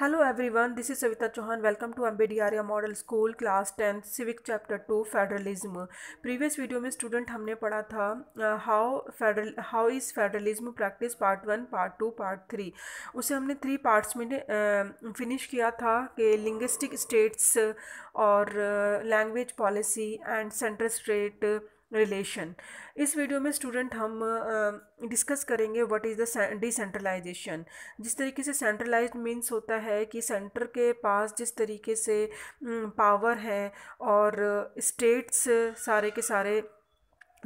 Hello everyone this is Savita Chauhan welcome to Ambe model school class tenth civic chapter two federalism previous video में student हमने पढ़ा था how federal how is federalism practice part one part two part three उसे हमने three parts में finish uh, किया था कि लिंग्विस्टिक स्टेट्स और language policy and central state relation इस वीडियो में स्टूडेंट हम डिस्कस uh, करेंगे व्हाट इज़ द डिसेंट्रलाइजेशन जिस तरीके से सेंट्रलाइज मीन्स होता है कि सेंटर के पास जिस तरीके से पावर है और स्टेट्स सारे के सारे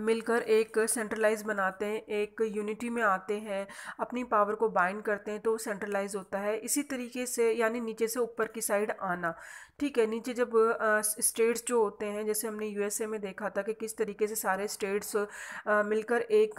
मिलकर एक सेंट्रलाइज बनाते हैं एक यूनिटी में आते हैं अपनी पावर को बाइंड करते हैं तो सेंट्रलाइज होता है इसी तरीके से यानी नीचे से ऊपर की साइड आना ठीक है नीचे जब स्टेट्स जो होते हैं जैसे हमने यूएसए में देखा था कि किस तरीके से सारे स्टेट्स मिलकर एक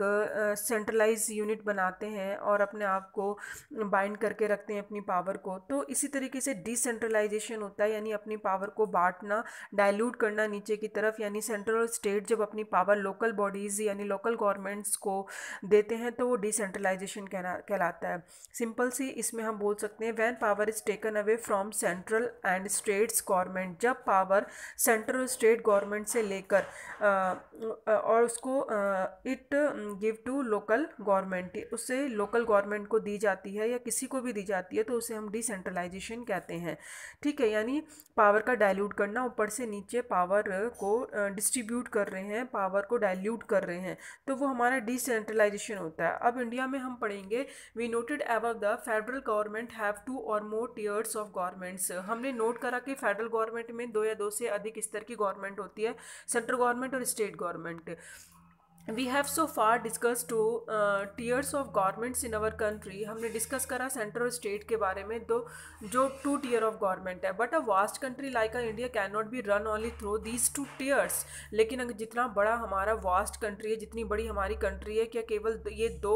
सेंट्रलाइज यूनिट बनाते हैं और अपने आप को बाइंड करके रखते हैं अपनी पावर को तो इसी तरीके से डिसेंट्रलाइजेशन होता है यानी अपनी पावर को बांटना डायल्यूट करना नीचे की तरफ यानी सेंट्रल और स्टेट जब अपनी पावर लोकल लोकल बॉडीज़ यानी लोकल गवर्नमेंट्स को देते हैं तो वो डिसेंट्रलाइजेशन कहलाता है सिंपल सी इसमें हम बोल सकते हैं when power is taken away from central and states government जब पावर सेंट्रल और स्टेट गवर्नमेंट से लेकर और उसको it give to local government उसे लोकल गवर्नमेंट को दी जाती है या किसी को भी दी जाती है तो उसे हम डिसेंट्रलाइजेशन कहते हैं ठीक है यानी पावर का डायल्यूट करना ऊपर से नीचे पावर को डिस्ट्रीब्यूट कर रहे हैं पावर को डायल्यूट सल्यूट कर रहे हैं तो वो हमारा डिसेंट्रलाइजेशन होता है अब इंडिया में हम पढ़ेंगे we noted above the federal government have two or more tiers of governments हमने नोट करा कि फेडरल गवर्नमेंट में दो या दो से अधिक स्तर की गवर्नमेंट होती है सेंट्रल गवर्नमेंट और state government we have so far discuss two tiers of governments in our country हमने डिस्कस करा सेंट्रल स्टेट के बारे में दो जो टू टीयर ऑफ गवर्नमेंट है but a vast country like a India can not be run only through these two tiers लेकिन अगर जितना बड़ा हमारा वास्ट कंट्री है जितनी बड़ी हमारी कंट्री है क्या केवल ये दो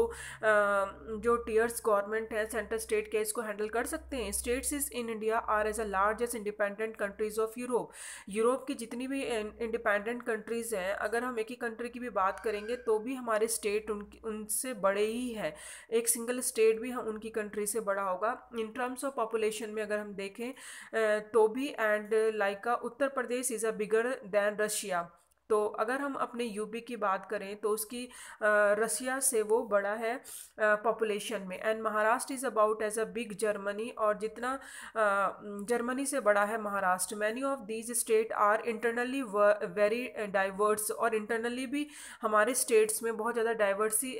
जो टीयर्स गवर्नमेंट है सेंट्रल स्टेट के इसको हैंडल कर सकते हैं states is in India are as a largest independent countries of Europe Europe की जितनी भी इंडिपेंडेंट कंट्रीज़ हैं अगर हम एक ही कंट्री की भी बात करें करेंगे तो भी हमारे स्टेट उनकी उनसे बड़े ही है एक सिंगल स्टेट भी हम उनकी कंट्री से बड़ा होगा इन टर्म्स ऑफ पॉपुलेशन में अगर हम देखें तो भी and like a Uttar Pradesh is a bigger than Russia तो अगर हम अपने यूपी की बात करें तो उसकी रसिया से वो बड़ा है पॉपुलेशन में and Maharashtra is about as a big Germany और जितना जर्मनी से बड़ा है Maharashtra many of these state are internally very diverse और इंटरनली भी हमारे स्टेट्स में बहुत ज़्यादा डाइवर्सी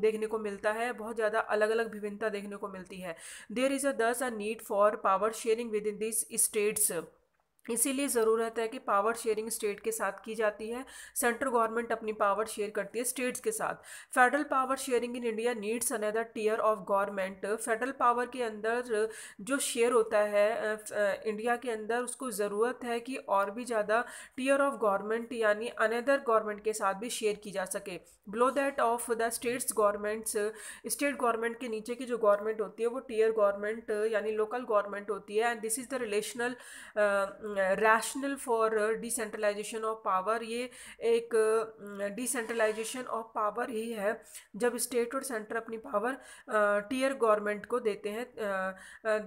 देखने को मिलता है बहुत ज़्यादा अलग अलग विभिन्नता देखने को मिलती है देर is a thus a need for power sharing within this states इसीलिए ज़रूरत है कि पावर शेयरिंग स्टेट के साथ की जाती है सेंट्रल गवर्नमेंट अपनी पावर शेयर करती है स्टेट्स के साथ federal power sharing in India needs another tier of government federal power के अंदर जो शेयर होता है इंडिया के अंदर उसको ज़रूरत है कि और भी ज़्यादा टीयर ऑफ गवर्नमेंट यानी अनदर गवर्नमेंट के साथ भी शेयर की जा सके below that of the states governments state government के नीचे की जो गवर्नमेंट होती है वो टीयर गवर्नमेंट यानी लोकल गवर्नमेंट होती है and this is the relational rational for decentralisation of power ये एक डिसेंट्रलाइजेशन ऑफ पावर ही है जब स्टेट और सेंटर अपनी पावर टीयर गवर्नमेंट को देते हैं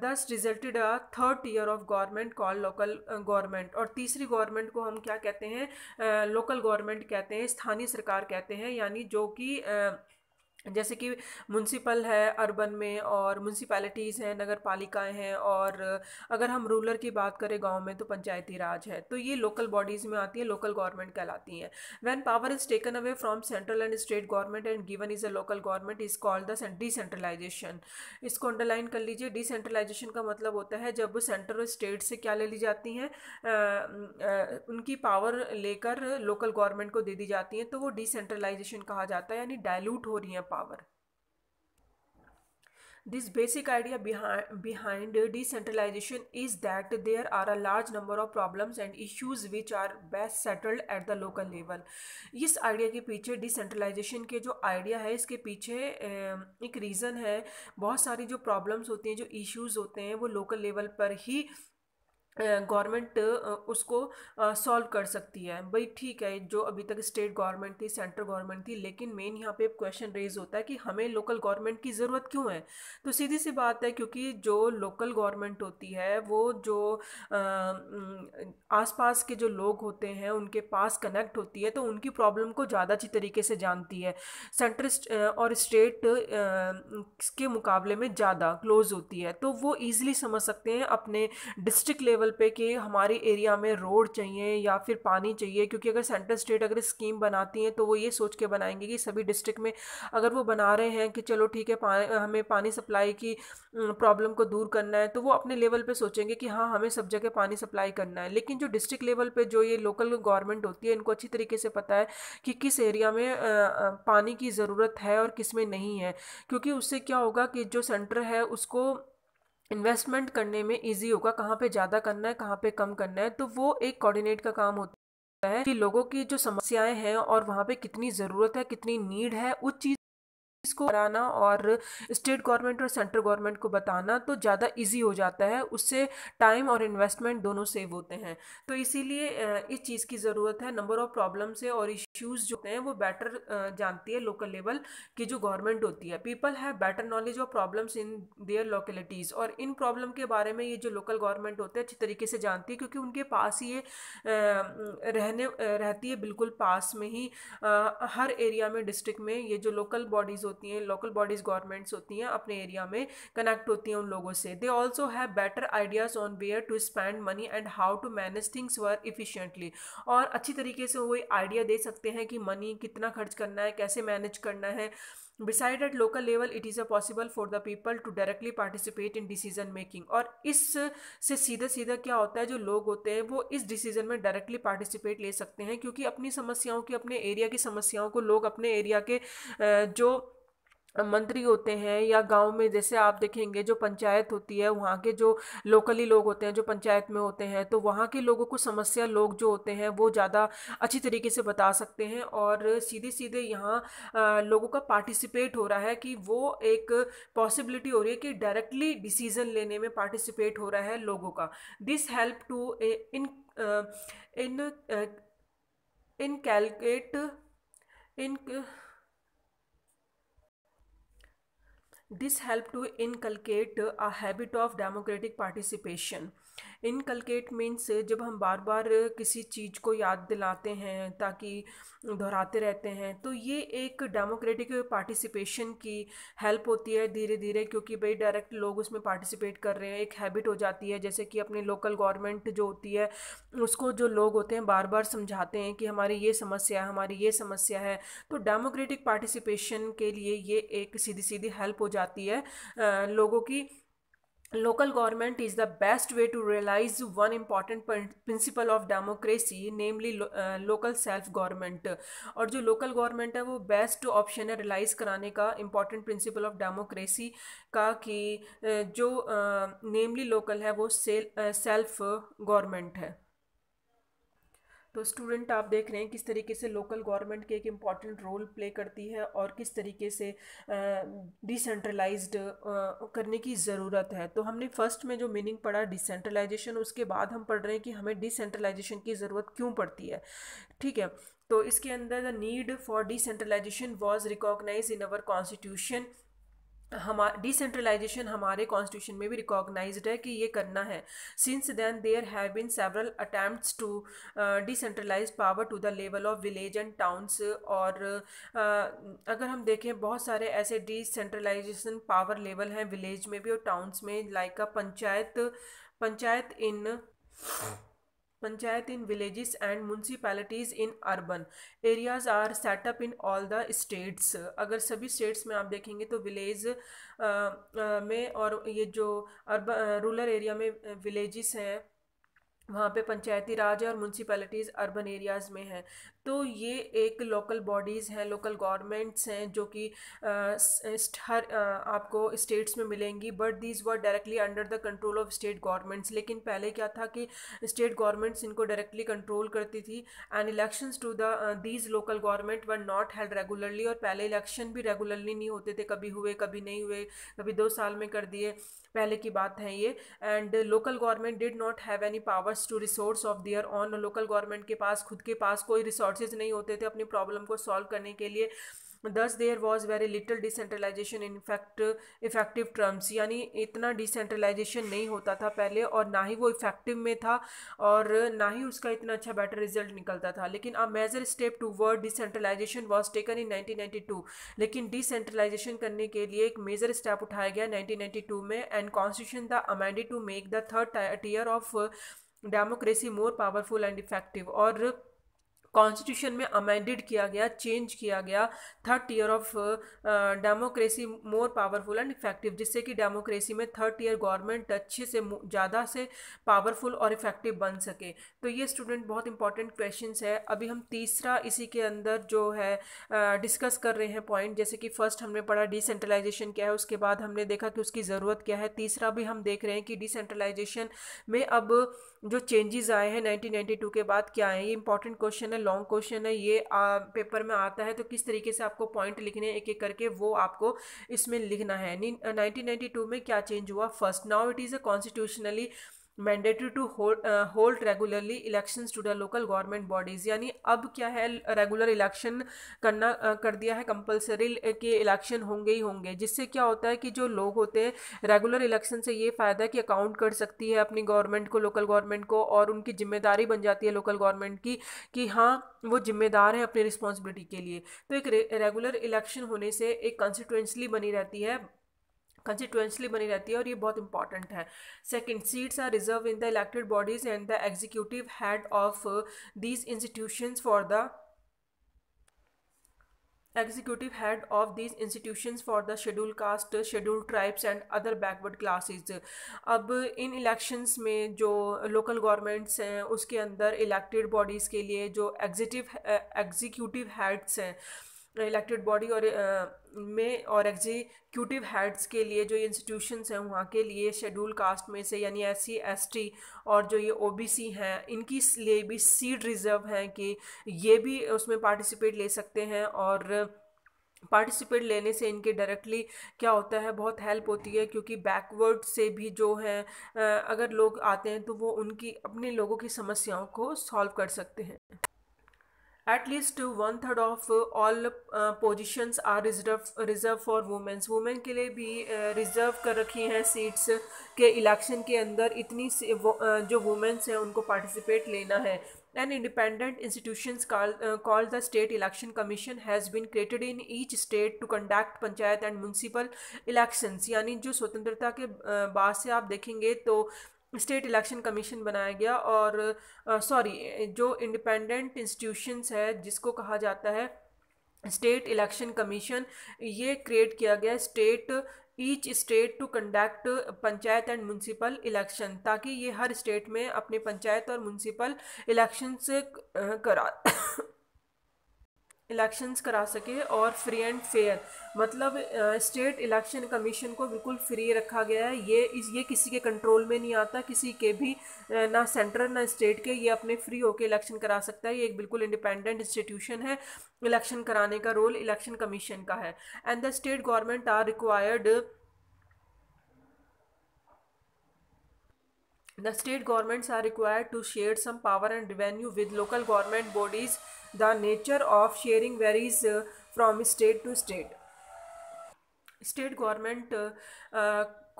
thus resulted a third tier of government call local government और तीसरी गवर्नमेंट को हम क्या कहते हैं लोकल गवर्नमेंट कहते हैं स्थानीय सरकार कहते हैं यानी जो कि uh, जैसे कि म्यूनसिपल है अर्बन में और म्यूनसिपैलिटीज़ हैं नगर पालिकाएँ हैं और अगर हम रूरल की बात करें गांव में तो पंचायती राज है तो ये लोकल बॉडीज़ में आती हैं लोकल गवर्नमेंट कहलाती हैं when power is taken away from central and state government and given is a local government is called the decentralisation इसको अंडरलाइन कर लीजिए डिसेंट्रलाइजेशन का मतलब होता है जब सेंटर और स्टेट से क्या ले ली जाती हैं उनकी पावर लेकर लोकल गवर्नमेंट को दे दी जाती हैं तो वो डिसेंट्रलाइजेशन कहा जाता है यानी डायलूट हो रही हैं power this basic idea behind, behind decentralization is that there are a large number of problems and issues which are best settled at the local level इस आइडिया के पीछे decentralization के जो आइडिया है इसके पीछे एक reason है बहुत सारी जो problems होती हैं जो issues होते हैं वो local level पर ही गवर्नमेंट उसको सॉल्व कर सकती है भाई ठीक है जो अभी तक स्टेट गवर्नमेंट थी सेंट्रल गवर्नमेंट थी लेकिन मेन यहाँ पे क्वेश्चन रेज होता है कि हमें लोकल गवर्नमेंट की ज़रूरत क्यों है तो सीधी सी बात है क्योंकि जो लोकल गवर्नमेंट होती है वो जो आसपास के जो लोग होते हैं उनके पास कनेक्ट होती है तो उनकी प्रॉब्लम को ज़्यादा अच्छी तरीके से जानती है सेंट्रल और स्टेट के मुकाबले में ज़्यादा क्लोज होती है तो वो ईजिली समझ सकते हैं अपने डिस्ट्रिक्ट लेवल लेवल पे कि हमारे एरिया में रोड चाहिए या फिर पानी चाहिए क्योंकि अगर सेंट्रल स्टेट अगर स्कीम बनाती हैं तो वो ये सोच के बनाएंगे कि सभी डिस्ट्रिक्ट में अगर वो बना रहे हैं कि चलो ठीक है पा, हमें पानी सप्लाई की प्रॉब्लम को दूर करना है तो वो अपने लेवल पर सोचेंगे कि हाँ हमें सब जगह पानी सप्लाई करना है लेकिन जो डिस्ट्रिक्ट लेवल पर जो ये लोकल गवर्नमेंट होती है इनको अच्छी तरीके से पता है कि किस एरिया में पानी की ज़रूरत है और किस में नहीं है क्योंकि उससे क्या होगा कि जो सेंटर है उसको इन्वेस्टमेंट करने में ईजी होगा कहाँ पे ज़्यादा करना है कहाँ पे कम करना है तो वो एक कोऑर्डिनेट का काम होता है कि लोगों की जो समस्याएं हैं और वहाँ पे कितनी ज़रूरत है कितनी नीड है उस चीज़ इसको कराना और स्टेट गवर्नमेंट और सेंट्रल गवर्नमेंट को बताना तो ज़्यादा इजी हो जाता है उससे टाइम और इन्वेस्टमेंट दोनों सेव होते हैं तो इसीलिए इस चीज़ की ज़रूरत है नंबर ऑफ़ प्रॉब्लम से और इश्यूज़ जो होते हैं वो बेटर जानती है लोकल लेवल की जो गवर्नमेंट होती है people have better knowledge of problems in their localities और इन प्रॉब्लम के बारे में ये जो लोकल गवर्नमेंट होते हैं अच्छी तरीके से जानती है क्योंकि उनके पास ये रहने रहती है बिल्कुल पास में ही हर एरिया में डिस्ट्रिक्ट में ये जो लोकल बॉडीज़ होती हैं लोकल बॉडीज़ गवर्नमेंट्स होती हैं अपने एरिया में कनेक्ट होती हैं उन लोगों से they also have better ideas on where to spend money and how to manage things were efficiently और अच्छी तरीके से वो आइडिया दे सकते हैं कि मनी कितना खर्च करना है कैसे मैनेज करना है beside at local level it is a possible for the people to directly participate in decision making और इस से सीधा सीधा क्या होता है जो लोग होते हैं वो इस डिसीजन में डायरेक्टली पार्टिसिपेट ले सकते हैं क्योंकि अपनी समस्याओं की अपने एरिया की समस्याओं को लोग अपने एरिया के जो मंत्री होते हैं या गांव में जैसे आप देखेंगे जो पंचायत होती है वहाँ के जो लोकली लोग होते हैं जो पंचायत में होते हैं तो वहाँ के लोगों को समस्या लोग जो होते हैं वो ज़्यादा अच्छी तरीके से बता सकते हैं और सीधे सीधे यहाँ लोगों का पार्टिसिपेट हो रहा है कि वो एक पॉसिबिलिटी हो रही है कि डायरेक्टली डिसीजन लेने में पार्टिसिपेट हो रहा है लोगों का this help to in in in calculate in This helped to inculcate a habit of democratic participation. Inculcate means जब हम बार बार किसी चीज़ को याद दिलाते हैं ताकि दोहराते रहते हैं तो ये एक डेमोक्रेटिक पार्टिसिपेशन की हेल्प होती है धीरे धीरे क्योंकि भाई डायरेक्ट लोग उसमें पार्टिसिपेट कर रहे हैं एक हैबिट हो जाती है जैसे कि अपने लोकल गवर्नमेंट जो होती है उसको जो लोग होते हैं बार बार समझाते हैं कि हमारी ये समस्या है हमारी ये समस्या है तो डेमोक्रेटिक पार्टिसिपेशन के लिए ये एक सीधी सीधी हेल्प हो जाती है लोगों की local government is the best way to realise one important principle of democracy namely local self government और जो लोकल गवर्नमेंट है वो बेस्ट ऑप्शन है रियलाइज कराने का इम्पॉर्टेंट प्रिंसिपल ऑफ डेमोक्रेसी का कि uh, जो नेमली uh, लोकल है वो सेल्फ गवर्नमेंट uh, है तो स्टूडेंट आप देख रहे हैं किस तरीके से लोकल गवर्नमेंट के एक इम्पॉर्टेंट रोल प्ले करती है और किस तरीके से डिसेंट्रलाइज्ड करने की ज़रूरत है तो हमने फर्स्ट में जो मीनिंग पढ़ा डिसेंट्रलाइजेशन उसके बाद हम पढ़ रहे हैं कि हमें डिसेंट्रलाइजेशन की ज़रूरत क्यों पड़ती है ठीक है तो इसके अंदर the need for decentralisation was recognise in our constitution हमारा डिसेंट्रलाइजेशन हमारे कॉन्स्टिट्यूशन में भी रिकॉग्नाइज है कि ये करना है since then there have been several attempt to decentralise power to the level of village and towns और uh, अगर हम देखें बहुत सारे ऐसे डिसेंट्रलाइजेशन पावर लेवल हैं विलेज में भी और टाउन्स में like like panchayat panchayat in Panchayat in villages and municipalities in urban areas are set up in all the states. अगर सभी states में आप देखेंगे तो village आ, आ, में और ये जो urban rural area में villages हैं वहाँ पे पंचायती राज है और म्यूनसिपैलिटीज़ अर्बन एरियाज़ में है तो ये एक लोकल बॉडीज़ हैं लोकल गवर्नमेंट्स हैं जो कि हर आपको स्टेट्स में मिलेंगी but these were directly under the control of state governments लेकिन पहले क्या था कि स्टेट गवर्नमेंट्स इनको डायरेक्टली कंट्रोल करती थी and elections to the these local government were not held regularly और पहले इलेक्शन भी रेगुलरली नहीं होते थे कभी हुए कभी नहीं हुए कभी दो साल में कर दिए पहले की बात है ये and local government did not have any powers to resource of their own local government के पास खुद के पास कोई रिसोर्स रिसोर्सेज नहीं होते थे अपनी प्रॉब्लम को सॉल्व करने के लिए thus there was very little decentralisation fact effective terms यानी इतना डिसेंट्रलाइजेशन नहीं होता था पहले और ना ही वो इफेक्टिव में था और ना ही उसका इतना अच्छा बेटर रिजल्ट निकलता था लेकिन a major step toward decentralisation was taken in two लेकिन डिसेंट्रलाइजेशन करने के लिए एक मेजर स्टेप उठाया गया नाइनटीन टू में and constitution the amended to make the third tier of democracy more powerful and effective और कॉन्स्टिट्यूशन में अमेंडेड किया गया चेंज किया गया third tier of democracy more powerful and effective जिससे कि डेमोक्रेसी में थर्ड टीयर गवर्नमेंट अच्छे से ज़्यादा से पावरफुल और इफेक्टिव बन सके तो ये स्टूडेंट बहुत इंपॉर्टेंट क्वेश्चन है अभी हम तीसरा इसी के अंदर जो है डिस्कस uh, कर रहे हैं पॉइंट जैसे कि फर्स्ट हमने पढ़ा डिसेंट्रलाइजेशन क्या है उसके बाद हमने देखा कि उसकी ज़रूरत क्या है तीसरा भी हम देख रहे हैं कि डिसेंट्रलाइजेशन में अब जो चेंजेस आए हैं 1992 के बाद क्या है ये इंपॉर्टेंट क्वेश्चन है लॉन्ग क्वेश्चन है ये आ, पेपर में आता है तो किस तरीके से आपको पॉइंट लिखने एक एक करके वो आपको इसमें लिखना है नाइनटीन में क्या चेंज हुआ first now it is a constitutionally mandatory to hold regularly election to the local government bodies यानी अब क्या है रेगुलर इलेक्शन करना uh, कर दिया है कंपलसरी के इलेक्शन होंगे ही होंगे जिससे क्या होता है कि जो लोग होते हैं रेगुलर इलेक्शन से ये फ़ायदा कि अकाउंट कर सकती है अपनी गवर्नमेंट को लोकल गवर्नमेंट को और उनकी जिम्मेदारी बन जाती है लोकल गवर्नमेंट की कि हाँ वो जिम्मेदार हैं अपनी रिस्पॉन्सिबिलिटी के लिए तो एक रेगुलर इलेक्शन होने से एक कंस्टिट्यूंसली बनी रहती है कंस्टिट्यूंसली बनी रहती है और ये बहुत इंपॉर्टेंट है second seats are reserve in the elected bodies and the executive head of these institutions for the executive head of these institutions for the schedule caste schedule tribes and other backward classes अब इन elections में जो local governments हैं उसके अंदर elected bodies के लिए जो एग्जीक्यूटिव हेड्स uh, हैं इलेक्टेड बॉडी और में और एग्जीक्यूटिव हेड्स के लिए जो इंस्टीट्यूशंस हैं वहाँ के लिए शेड्यूल कास्ट में से यानी एस सी और जो ये ओबीसी हैं इनकी लिए भी सीट रिज़र्व हैं कि ये भी उसमें पार्टिसिपेट ले सकते हैं और पार्टिसिपेट लेने से इनके डायरेक्टली क्या होता है बहुत हेल्प होती है क्योंकि बैकवर्ड से भी जो है अगर लोग आते हैं तो वो उनकी अपने लोगों की समस्याओं को सॉल्व कर सकते हैं at least one third of uh, all uh, positions reserve reserved reserved for women के लिए भी रिजर्व uh, कर रखी हैं सीट्स के इलेक्शन के अंदर इतनी uh, जो वुमेंस हैं उनको पार्टिसिपेट लेना है and independent institution call the state election commission has been created in each state to conduct panchayat and municipal elections यानी जो स्वतंत्रता के uh, बाद से आप देखेंगे तो स्टेट इलेक्शन कमीशन बनाया गया और सॉरी जो इंडिपेंडेंट इंस्टीट्यूशंस है जिसको कहा जाता है स्टेट इलेक्शन कमीशन ये क्रिएट किया गया state each state to conduct panchayat and municipal election ताकि ये हर स्टेट में अपने पंचायत और म्यूनसिपल इलेक्शन से करा इलेक्शंस करा सके और फ्री एंड फेयर मतलब स्टेट इलेक्शन कमीशन को बिल्कुल फ्री रखा गया है ये इस ये किसी के कंट्रोल में नहीं आता किसी के भी ना सेंटर ना स्टेट के ये अपने फ्री होके इलेक्शन करा सकता है ये एक बिल्कुल इंडिपेंडेंट इंस्टीट्यूशन है इलेक्शन कराने का रोल इलेक्शन कमीशन का है and the state government are required the state governments are required to share some power and revenue with local government bodies The nature of sharing varies from state to state. State government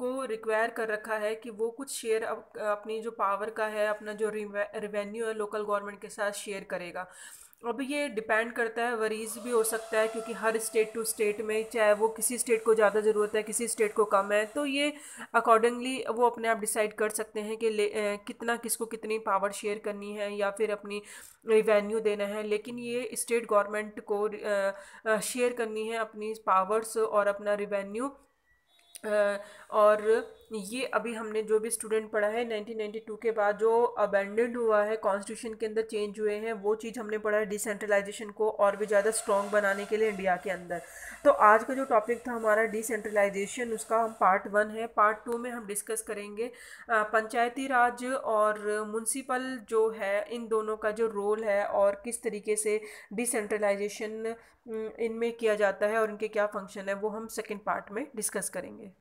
को require कर रखा है कि वो कुछ share अपनी जो power का है अपना जो रिवेन्यू है लोकल गवर्नमेंट के साथ शेयर करेगा अभी ये डिपेंड करता है वरीज भी हो सकता है क्योंकि हर स्टेट टू स्टेट में चाहे वो किसी स्टेट को ज़्यादा ज़रूरत है किसी स्टेट को कम है तो ये अकॉर्डिंगली वो अपने आप डिसाइड कर सकते हैं कि ले ए, कितना किसको कितनी पावर शेयर करनी है या फिर अपनी रिवेन्यू देना है लेकिन ये स्टेट गवर्नमेंट को शेयर करनी है अपनी पावर्स और अपना रिवेन्यू और ये अभी हमने जो भी स्टूडेंट पढ़ा है 1992 के बाद जो अबेंडेंड हुआ है कॉन्स्टिट्यूशन के अंदर चेंज हुए हैं वो चीज़ हमने पढ़ा है डिसेंट्रलाइजेशन को और भी ज़्यादा स्ट्रॉन्ग बनाने के लिए इंडिया के अंदर तो आज का जो टॉपिक था हमारा डिसेंट्रलाइजेशन उसका हम पार्ट वन है पार्ट टू में हम डिस्कस करेंगे पंचायती राज और म्यूनसिपल जो है इन दोनों का जो रोल है और किस तरीके से डिसेंट्रलाइजेशन इनमें किया जाता है और इनके क्या फंक्शन है वो हम सेकेंड पार्ट में डिस्कस करेंगे